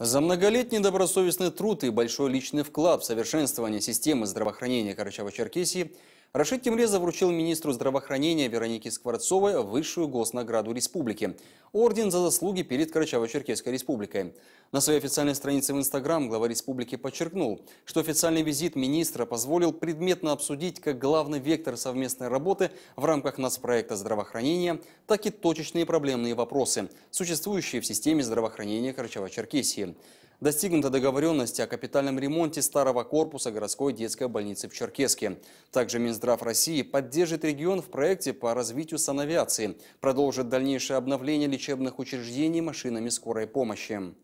За многолетний добросовестный труд и большой личный вклад в совершенствование системы здравоохранения Карачаева-Черкесии Рашид Тимрезов вручил министру здравоохранения Веронике Скворцовой высшую госнаграду республики – Орден за заслуги перед Карачаево-Черкесской республикой. На своей официальной странице в Инстаграм глава республики подчеркнул, что официальный визит министра позволил предметно обсудить как главный вектор совместной работы в рамках нацпроекта здравоохранения, так и точечные проблемные вопросы, существующие в системе здравоохранения Карачаево-Черкесии. Достигнута договоренность о капитальном ремонте старого корпуса городской детской больницы в Черкеске. Также Минздрав России поддержит регион в проекте по развитию санавиации, продолжит дальнейшее обновление лечебных учреждений машинами скорой помощи.